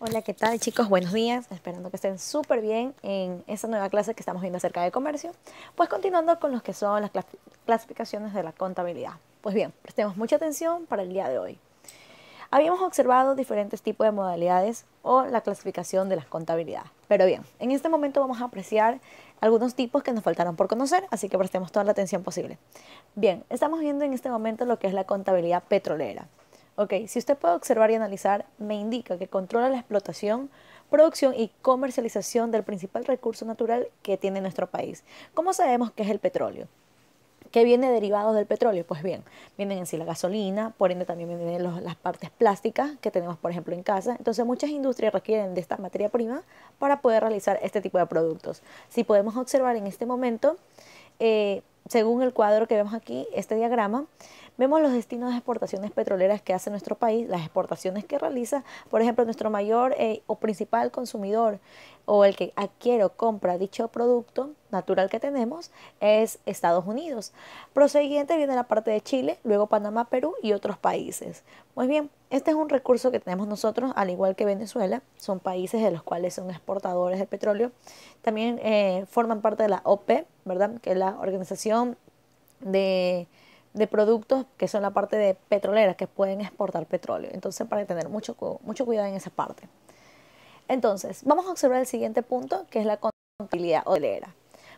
Hola, ¿qué tal chicos? Buenos días, esperando que estén súper bien en esta nueva clase que estamos viendo acerca de comercio. Pues continuando con los que son las clasificaciones de la contabilidad. Pues bien, prestemos mucha atención para el día de hoy. Habíamos observado diferentes tipos de modalidades o la clasificación de las contabilidades. Pero bien, en este momento vamos a apreciar algunos tipos que nos faltaron por conocer, así que prestemos toda la atención posible. Bien, estamos viendo en este momento lo que es la contabilidad petrolera. Ok, si usted puede observar y analizar, me indica que controla la explotación, producción y comercialización del principal recurso natural que tiene nuestro país. ¿Cómo sabemos que es el petróleo? ¿Qué viene derivado del petróleo? Pues bien, vienen en sí la gasolina, por ende también vienen las partes plásticas que tenemos, por ejemplo, en casa. Entonces muchas industrias requieren de esta materia prima para poder realizar este tipo de productos. Si podemos observar en este momento, eh, según el cuadro que vemos aquí, este diagrama, vemos los destinos de exportaciones petroleras que hace nuestro país, las exportaciones que realiza, por ejemplo, nuestro mayor eh, o principal consumidor o el que adquiere o compra dicho producto natural que tenemos es Estados Unidos. Proseguiente viene la parte de Chile, luego Panamá, Perú y otros países. Muy bien, este es un recurso que tenemos nosotros, al igual que Venezuela, son países de los cuales son exportadores de petróleo. También eh, forman parte de la OPE, ¿verdad? Que es la Organización de, Productos, que son la parte de petroleras que pueden exportar petróleo. Entonces, para tener mucho, mucho cuidado en esa parte. Entonces, vamos a observar el siguiente punto, que es la contabilidad hotelera.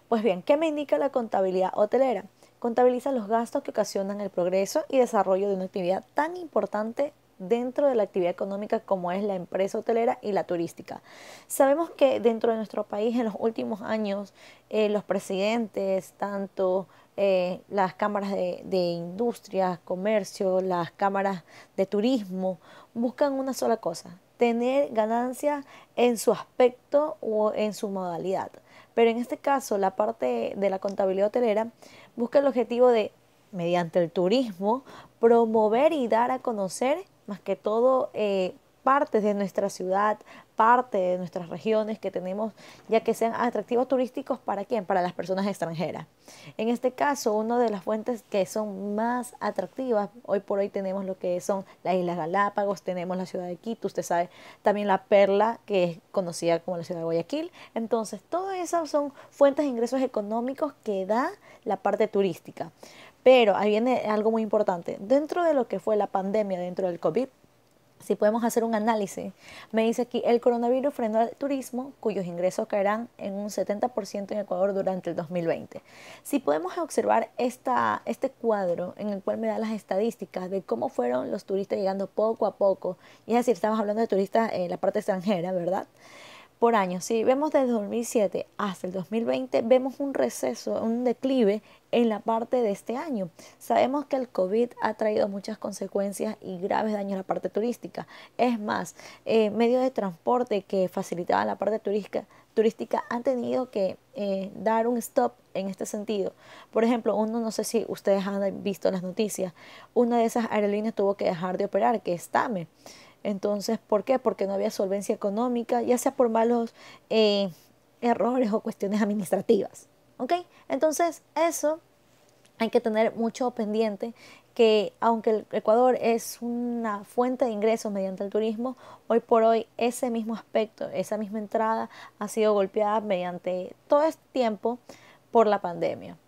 Pues bien, ¿qué me indica la contabilidad hotelera? Contabiliza los gastos que ocasionan el progreso y desarrollo de una actividad tan importante dentro de la actividad económica como es la empresa hotelera y la turística. Sabemos que dentro de nuestro país en los últimos años eh, los presidentes, tanto eh, las cámaras de, industria, comercio, las cámaras de turismo, buscan una sola cosa, tener ganancias en su aspecto o en su modalidad. Pero en este caso, la parte de la contabilidad hotelera busca el objetivo de, mediante el turismo, promover y dar a conocer más que todo eh, partes de nuestra ciudad, parte de nuestras regiones que tenemos, ya que sean atractivos turísticos para quién, para las personas extranjeras. En este caso, una de las fuentes que son más atractivas, hoy por hoy tenemos lo que son las Islas Galápagos, tenemos la ciudad de Quito, usted sabe, también la Perla, que es conocida como la ciudad de Guayaquil. Entonces, todas esas son fuentes de ingresos económicos que da la parte turística. Pero ahí viene algo muy importante. Dentro de lo que fue la pandemia, dentro del COVID, si podemos hacer un análisis, me dice aquí, el coronavirus frenó al turismo, cuyos ingresos caerán en un 70% en Ecuador durante el 2020. Si podemos observar esta, este cuadro en el cual me da las estadísticas de cómo fueron los turistas llegando poco a poco, es decir, estamos hablando de turistas en la parte extranjera, ¿verdad? por año. Si vemos desde 2007 hasta el 2020, vemos un receso, un declive en la parte de este año. Sabemos que el COVID ha traído muchas consecuencias y graves daños a la parte turística. Es más, eh, medios de transporte que facilitaban la parte turística, turística han tenido que eh, dar un stop en este sentido. Por ejemplo, uno, no sé si ustedes han visto las noticias, una de esas aerolíneas tuvo que dejar de operar, que es TAME. Entonces, ¿por qué? Porque no había solvencia económica, ya sea por malos eh, errores o cuestiones administrativas. Entonces, eso hay que tener mucho pendiente que aunque el Ecuador es una fuente de ingresos mediante el turismo, hoy por hoy ese mismo aspecto, esa misma entrada ha sido golpeada mediante todo este tiempo por la pandemia.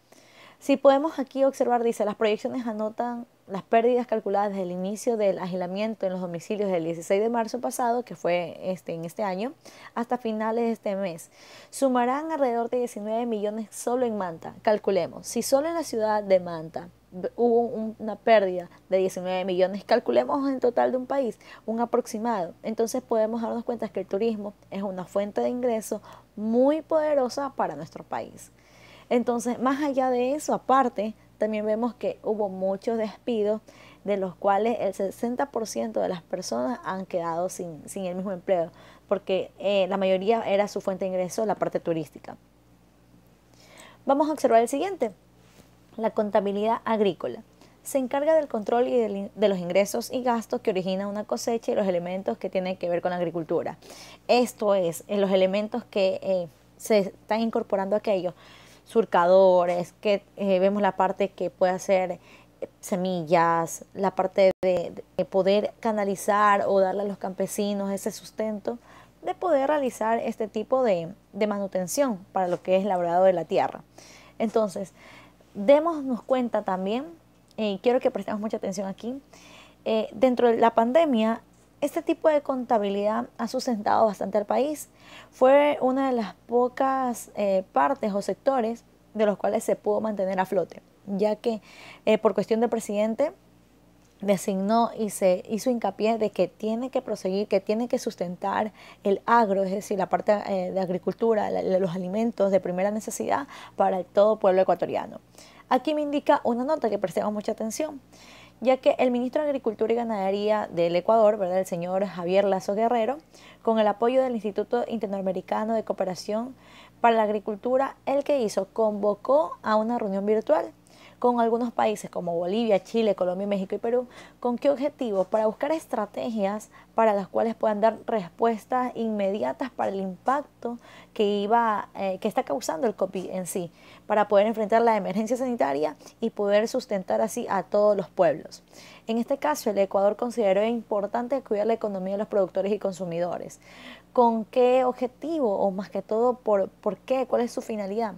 Si podemos aquí observar, dice, las proyecciones anotan las pérdidas calculadas desde el inicio del agilamiento en los domicilios del 16 de marzo pasado, que fue este, en este año, hasta finales de este mes. Sumarán alrededor de 19 millones solo en Manta. Calculemos, si solo en la ciudad de Manta hubo una pérdida de 19 millones, calculemos en total de un país, un aproximado. Entonces podemos darnos cuenta que el turismo es una fuente de ingreso muy poderosa para nuestro país. Entonces, más allá de eso, aparte, también vemos que hubo muchos despidos, de los cuales el 60% de las personas han quedado sin, el mismo empleo, porque eh, la mayoría era su fuente de ingreso la parte turística. Vamos a observar el siguiente, la contabilidad agrícola se encarga del control de los ingresos y gastos que origina una cosecha y los elementos que tienen que ver con la agricultura. Esto es, en los elementos que eh, se están incorporando a aquellos surcadores, que eh, vemos la parte que puede hacer eh, semillas, la parte de, poder canalizar o darle a los campesinos ese sustento, de poder realizar este tipo de, manutención para lo que es labrado de la tierra. Entonces, démonos cuenta también, eh, y quiero que prestemos mucha atención aquí, dentro de la pandemia este tipo de contabilidad ha sustentado bastante al país. Fue una de las pocas eh, partes o sectores de los cuales se pudo mantener a flote, ya que eh, por cuestión del presidente designó y se hizo hincapié de que tiene que proseguir, que tiene que sustentar el agro, es decir, la parte eh, de agricultura, los alimentos de primera necesidad para todo pueblo ecuatoriano. Aquí me indica una nota que prestaba mucha atención ya que el ministro de Agricultura y Ganadería del Ecuador, ¿verdad? el señor Javier Lazo Guerrero, con el apoyo del Instituto Interamericano de Cooperación para la Agricultura, el que hizo, convocó a una reunión virtual con algunos países como Bolivia, Chile, Colombia, México y Perú. ¿Con qué objetivo Para buscar estrategias para las cuales puedan dar respuestas inmediatas para el impacto que, iba, eh, que está causando el COVID en sí, para poder enfrentar la emergencia sanitaria y poder sustentar así a todos los pueblos. En este caso, el Ecuador consideró importante cuidar la economía de los productores y consumidores. ¿Con qué objetivo o más que todo, por qué? ¿Cuál es su finalidad?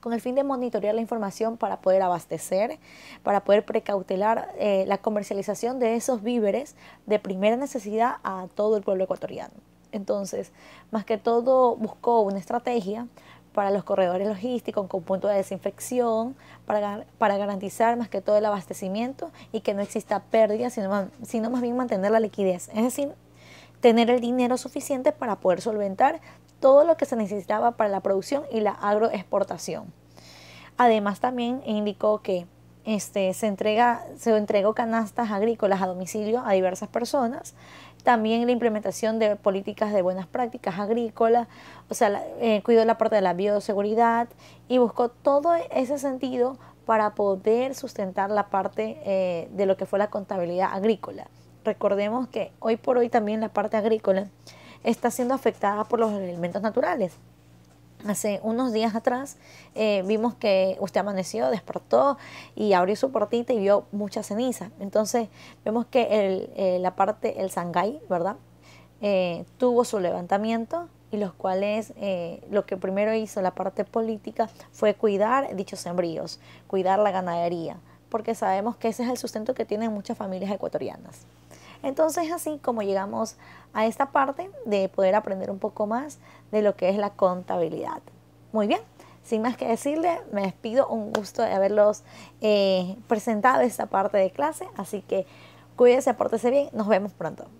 con el fin de monitorear la información para poder abastecer, para poder precautelar eh, la comercialización de esos víveres de primera necesidad a todo el pueblo ecuatoriano. Entonces, más que todo, buscó una estrategia para los corredores logísticos con punto de desinfección, para, para, garantizar más que todo el abastecimiento y que no exista pérdida, sino, sino más bien mantener la liquidez. Es decir, tener el dinero suficiente para poder solventar todo lo que se necesitaba para la producción y la agroexportación. Además también indicó que este, se, entrega, se entregó canastas agrícolas a domicilio a diversas personas, también la implementación de políticas de buenas prácticas agrícolas, o sea, eh, cuidó la parte de la bioseguridad y buscó todo ese sentido para poder sustentar la parte eh, de lo que fue la contabilidad agrícola recordemos que hoy por hoy también la parte agrícola está siendo afectada por los elementos naturales. Hace unos días atrás eh, vimos que usted amaneció, despertó y abrió su portita y vio mucha ceniza. Entonces vemos que eh, la parte, el Sangay, ¿verdad? Eh, tuvo su levantamiento y los cuales lo que primero hizo la parte política fue cuidar dichos sembríos, cuidar la ganadería, porque sabemos que ese es el sustento que tienen muchas familias ecuatorianas. Entonces así como llegamos a esta parte de poder aprender un poco más de lo que es la contabilidad. Muy bien, sin más que decirle, me despido, un gusto de haberlos eh, presentado esta parte de clase, así que cuídense, apórtese bien, nos vemos pronto.